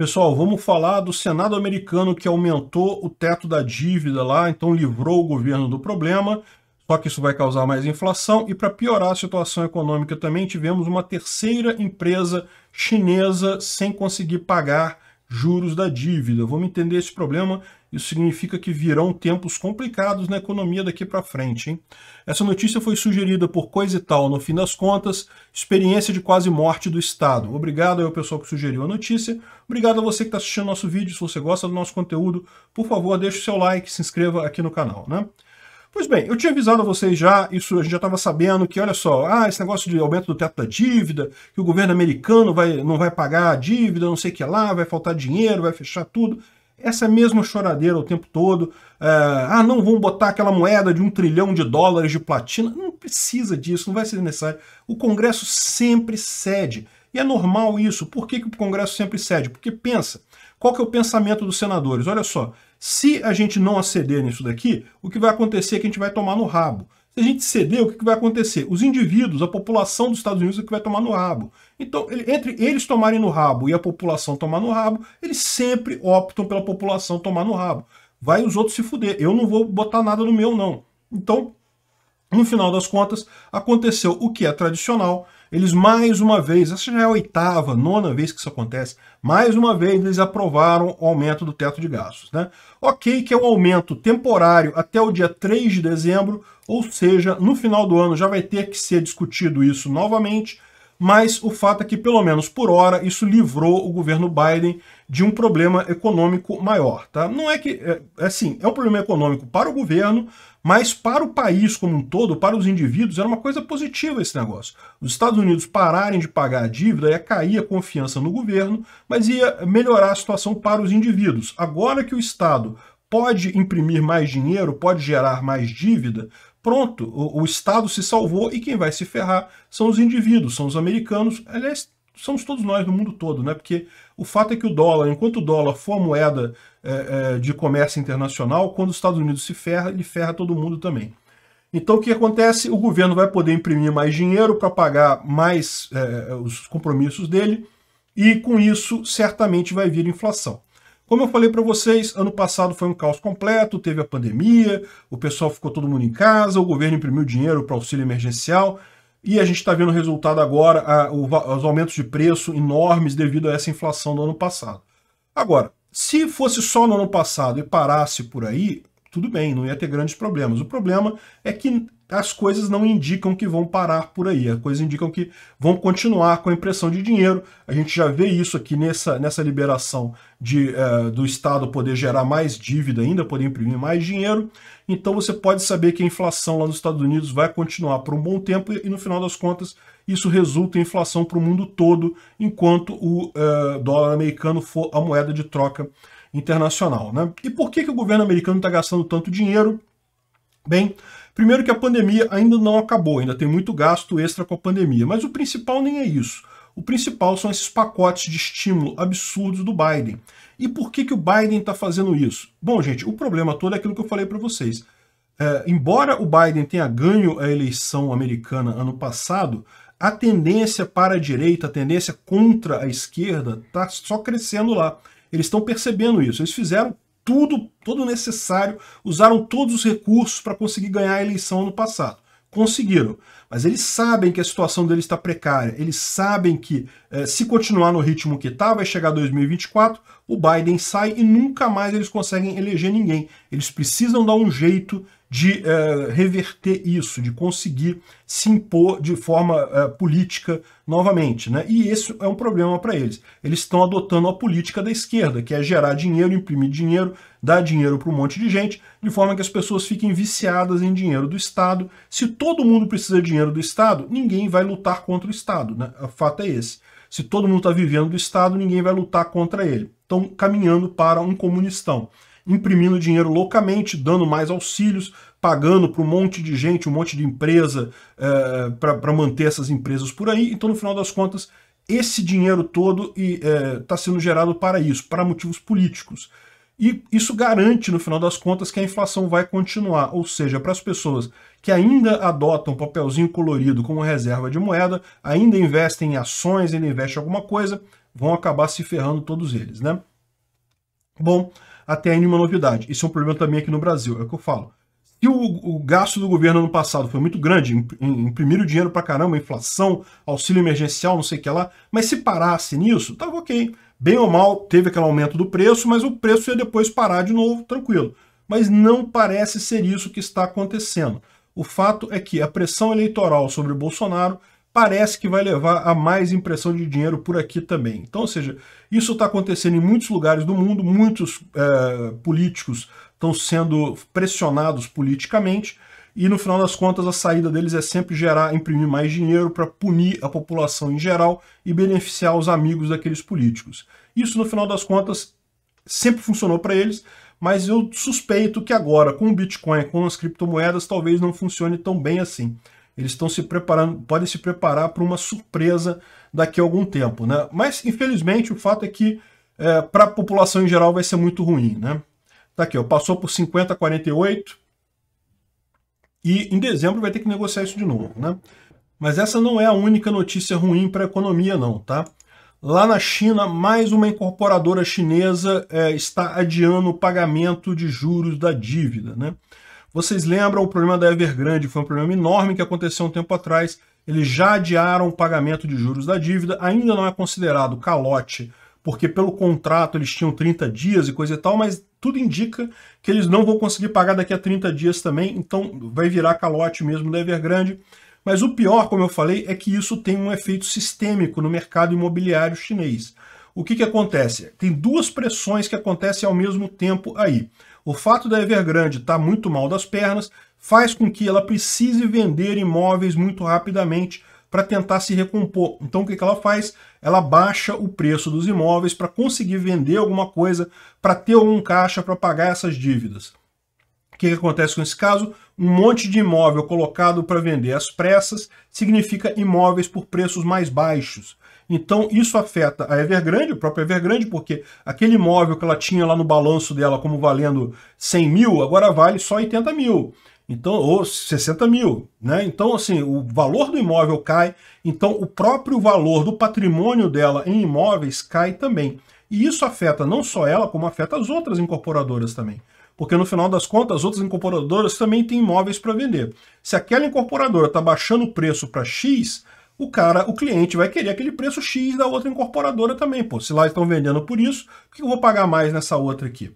Pessoal, vamos falar do Senado americano que aumentou o teto da dívida lá, então livrou o governo do problema, só que isso vai causar mais inflação e para piorar a situação econômica também tivemos uma terceira empresa chinesa sem conseguir pagar juros da dívida. Vamos entender esse problema isso significa que virão tempos complicados na economia daqui para frente. Hein? Essa notícia foi sugerida por Coisa e Tal, no fim das contas, experiência de quase morte do Estado. Obrigado ao pessoal que sugeriu a notícia. Obrigado a você que está assistindo nosso vídeo. Se você gosta do nosso conteúdo, por favor, deixe o seu like, se inscreva aqui no canal. Né? Pois bem, eu tinha avisado a vocês já, isso a gente já estava sabendo, que olha só, ah, esse negócio de aumento do teto da dívida, que o governo americano vai, não vai pagar a dívida, não sei o que lá, vai faltar dinheiro, vai fechar tudo essa mesma choradeira o tempo todo. É, ah, não vão botar aquela moeda de um trilhão de dólares de platina. Não precisa disso, não vai ser necessário. O Congresso sempre cede. E é normal isso. Por que, que o Congresso sempre cede? Porque pensa, qual que é o pensamento dos senadores? Olha só, se a gente não aceder nisso daqui, o que vai acontecer é que a gente vai tomar no rabo. Se a gente ceder, o que vai acontecer? Os indivíduos, a população dos Estados Unidos é que vai tomar no rabo. Então, entre eles tomarem no rabo e a população tomar no rabo, eles sempre optam pela população tomar no rabo. Vai os outros se fuder. Eu não vou botar nada no meu, não. Então, no final das contas, aconteceu o que é tradicional, eles mais uma vez, essa já é a oitava, nona vez que isso acontece, mais uma vez eles aprovaram o aumento do teto de gastos. Né? Ok que é um aumento temporário até o dia 3 de dezembro, ou seja, no final do ano já vai ter que ser discutido isso novamente, mas o fato é que, pelo menos por hora, isso livrou o governo Biden de um problema econômico maior. Tá? Não é que, é, é, assim, é um problema econômico para o governo, mas para o país como um todo, para os indivíduos, era uma coisa positiva esse negócio. Os Estados Unidos pararem de pagar a dívida ia cair a confiança no governo, mas ia melhorar a situação para os indivíduos. Agora que o Estado pode imprimir mais dinheiro, pode gerar mais dívida, pronto, o, o, Estado se salvou e quem vai se ferrar são os indivíduos, são os americanos, aliás, somos todos nós no mundo todo, né? Porque o fato é que o dólar, enquanto o dólar for a moeda é, é, de comércio internacional, quando os Estados Unidos se ferra, ele ferra todo mundo também. Então o que acontece? O governo vai poder imprimir mais dinheiro para pagar mais é, os compromissos dele, e com isso certamente vai vir inflação. Como eu falei para vocês, ano passado foi um caos completo, teve a pandemia, o pessoal ficou todo mundo em casa, o governo imprimiu dinheiro para auxílio emergencial, e a gente está vendo o resultado agora, a, o, os aumentos de preço enormes devido a essa inflação do ano passado. Agora, se fosse só no ano passado e parasse por aí, tudo bem, não ia ter grandes problemas. O problema é que as coisas não indicam que vão parar por aí, as coisas indicam que vão continuar com a impressão de dinheiro. A gente já vê isso aqui nessa, nessa liberação de, uh, do Estado poder gerar mais dívida ainda, poder imprimir mais dinheiro. Então você pode saber que a inflação lá nos Estados Unidos vai continuar por um bom tempo e, no final das contas isso resulta em inflação para o mundo todo, enquanto o uh, dólar americano for a moeda de troca internacional. Né? E por que, que o governo americano está gastando tanto dinheiro? Bem, primeiro que a pandemia ainda não acabou, ainda tem muito gasto extra com a pandemia, mas o principal nem é isso. O principal são esses pacotes de estímulo absurdos do Biden. E por que, que o Biden está fazendo isso? Bom, gente, o problema todo é aquilo que eu falei para vocês. É, embora o Biden tenha ganho a eleição americana ano passado, a tendência para a direita, a tendência contra a esquerda, está só crescendo lá. Eles estão percebendo isso. Eles fizeram tudo, todo necessário, usaram todos os recursos para conseguir ganhar a eleição no passado. Conseguiram. Mas eles sabem que a situação deles está precária. Eles sabem que, eh, se continuar no ritmo que está, vai chegar 2024, o Biden sai e nunca mais eles conseguem eleger ninguém. Eles precisam dar um jeito de uh, reverter isso, de conseguir se impor de forma uh, política novamente. Né? E esse é um problema para eles. Eles estão adotando a política da esquerda, que é gerar dinheiro, imprimir dinheiro, dar dinheiro para um monte de gente, de forma que as pessoas fiquem viciadas em dinheiro do Estado. Se todo mundo precisa de dinheiro do Estado, ninguém vai lutar contra o Estado. Né? O fato é esse. Se todo mundo está vivendo do Estado, ninguém vai lutar contra ele. Estão caminhando para um comunistão imprimindo dinheiro loucamente, dando mais auxílios, pagando para um monte de gente, um monte de empresa é, eh, para manter essas empresas por aí. Então, no final das contas, esse dinheiro todo está eh, é, sendo gerado para isso, para motivos políticos. E isso garante, no final das contas, que a inflação vai continuar. Ou seja, para as pessoas que ainda adotam papelzinho colorido como reserva de moeda, ainda investem em ações, ainda investem em alguma coisa, vão acabar se ferrando todos eles, né? Bom, até ainda uma novidade. Isso é um problema também aqui no Brasil, é o que eu falo. Se o, o gasto do governo ano passado foi muito grande, imprimiram dinheiro pra caramba, inflação, auxílio emergencial, não sei o que lá, mas se parasse nisso, tava ok. Bem ou mal, teve aquele aumento do preço, mas o preço ia depois parar de novo, tranquilo. Mas não parece ser isso que está acontecendo. O fato é que a pressão eleitoral sobre Bolsonaro parece que vai levar a mais impressão de dinheiro por aqui também. Então, ou seja, isso está acontecendo em muitos lugares do mundo, muitos é, políticos estão sendo pressionados politicamente, e no final das contas a saída deles é sempre gerar, imprimir mais dinheiro para punir a população em geral e beneficiar os amigos daqueles políticos. Isso no final das contas sempre funcionou para eles, mas eu suspeito que agora com o Bitcoin, com as criptomoedas, talvez não funcione tão bem assim. Eles estão se preparando, podem se preparar para uma surpresa daqui a algum tempo, né? Mas infelizmente o fato é que é, para a população em geral vai ser muito ruim, né? Tá aqui, ó, passou por 50 48 e em dezembro vai ter que negociar isso de novo, né? Mas essa não é a única notícia ruim para a economia, não, tá? Lá na China, mais uma incorporadora chinesa é, está adiando o pagamento de juros da dívida, né? Vocês lembram o problema da Evergrande? Foi um problema enorme que aconteceu um tempo atrás. Eles já adiaram o pagamento de juros da dívida, ainda não é considerado calote, porque pelo contrato eles tinham 30 dias e coisa e tal, mas tudo indica que eles não vão conseguir pagar daqui a 30 dias também, então vai virar calote mesmo da Evergrande. Mas o pior, como eu falei, é que isso tem um efeito sistêmico no mercado imobiliário chinês. O que, que acontece? Tem duas pressões que acontecem ao mesmo tempo aí. O fato da Evergrande estar tá muito mal das pernas faz com que ela precise vender imóveis muito rapidamente para tentar se recompor. Então o que, que ela faz? Ela baixa o preço dos imóveis para conseguir vender alguma coisa, para ter algum caixa para pagar essas dívidas. O que, que acontece com esse caso? Um monte de imóvel colocado para vender às pressas significa imóveis por preços mais baixos. Então isso afeta a Evergrande, o próprio Evergrande, porque aquele imóvel que ela tinha lá no balanço dela como valendo 100 mil, agora vale só 80 mil. Então, ou 60 mil, né? Então, assim, o valor do imóvel cai, então o próprio valor do patrimônio dela em imóveis cai também. E isso afeta não só ela, como afeta as outras incorporadoras também porque no final das contas, outras incorporadoras também têm imóveis para vender. Se aquela incorporadora está baixando o preço para X, o cara, o cliente vai querer aquele preço X da outra incorporadora também, pô. Se lá estão vendendo por isso, por que eu vou pagar mais nessa outra aqui?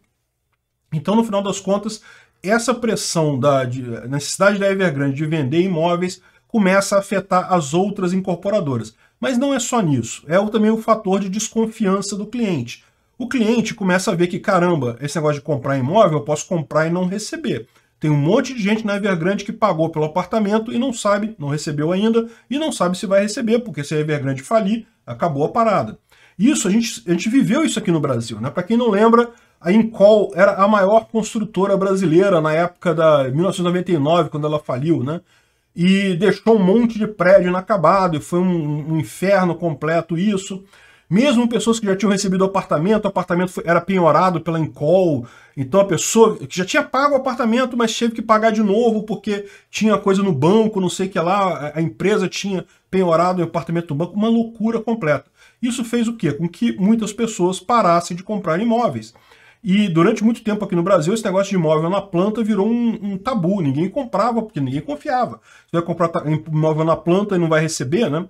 Então, no final das contas, essa pressão da de, necessidade da Evergrande de vender imóveis começa a afetar as outras incorporadoras. Mas não é só nisso, é também o fator de desconfiança do cliente. O cliente começa a ver que, caramba, esse negócio de comprar imóvel, eu posso comprar e não receber. Tem um monte de gente na Evergrande que pagou pelo apartamento e não sabe, não recebeu ainda, e não sabe se vai receber, porque se a Evergrande falir, acabou a parada. Isso, a gente, a gente viveu isso aqui no Brasil. Né? Para quem não lembra, a Incol era a maior construtora brasileira na época da 1999, quando ela faliu, né? E deixou um monte de prédio inacabado, e foi um, um inferno completo isso. Mesmo pessoas que já tinham recebido apartamento, o apartamento era penhorado pela Encol, então a pessoa que já tinha pago o apartamento, mas teve que pagar de novo porque tinha coisa no banco, não sei o que lá, a empresa tinha penhorado o apartamento do banco, uma loucura completa. Isso fez o quê? Com que muitas pessoas parassem de comprar imóveis. E durante muito tempo aqui no Brasil, esse negócio de imóvel na planta virou um, um, tabu. Ninguém comprava, porque ninguém confiava. Você vai comprar imóvel na planta e não vai receber, né?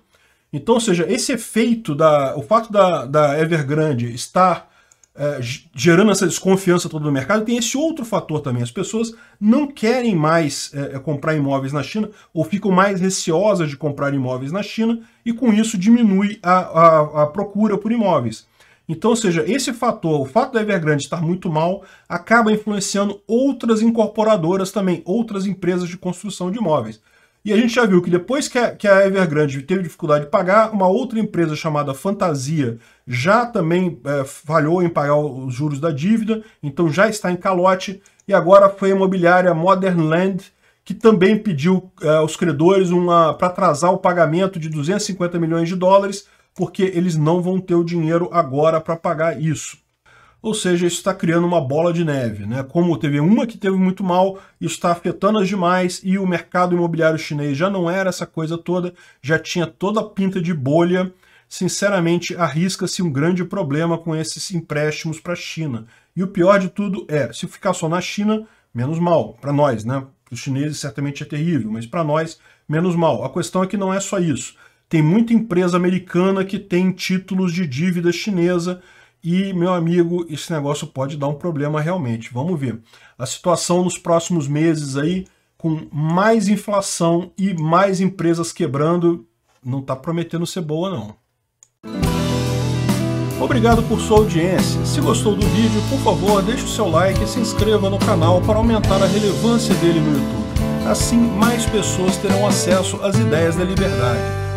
Então, ou seja, esse efeito, da, o fato da, da Evergrande estar é, gerando essa desconfiança todo no mercado, tem esse outro fator também. As pessoas não querem mais é, comprar imóveis na China ou ficam mais receosas de comprar imóveis na China e com isso diminui a, a, a procura por imóveis. Então, ou seja, esse fator, o fato da Evergrande estar muito mal, acaba influenciando outras incorporadoras também, outras empresas de construção de imóveis. E a gente já viu que depois que a, que a Evergrande teve dificuldade de pagar, uma outra empresa chamada Fantasia já também é, falhou em pagar os juros da dívida, então já está em calote. E agora foi a imobiliária Modern Land que também pediu é, aos credores para atrasar o pagamento de 250 milhões de dólares, porque eles não vão ter o dinheiro agora para pagar isso. Ou seja, isso está criando uma bola de neve. Né? Como teve uma que teve muito mal, está afetando as demais e o mercado imobiliário chinês já não era essa coisa toda, já tinha toda a pinta de bolha. Sinceramente, arrisca-se um grande problema com esses empréstimos para a China. E o pior de tudo é, se ficar só na China, menos mal, para nós, né? Para os chineses certamente é terrível, mas para nós, menos mal. A questão é que não é só isso. Tem muita empresa americana que tem títulos de dívida chinesa e, meu amigo, esse negócio pode dar um problema realmente. Vamos ver. A situação nos próximos meses aí, com mais inflação e mais empresas quebrando, não está prometendo ser boa, não. Obrigado por sua audiência. Se gostou do vídeo, por favor, deixe o seu like e se inscreva no canal para aumentar a relevância dele no YouTube. Assim, mais pessoas terão acesso às ideias da liberdade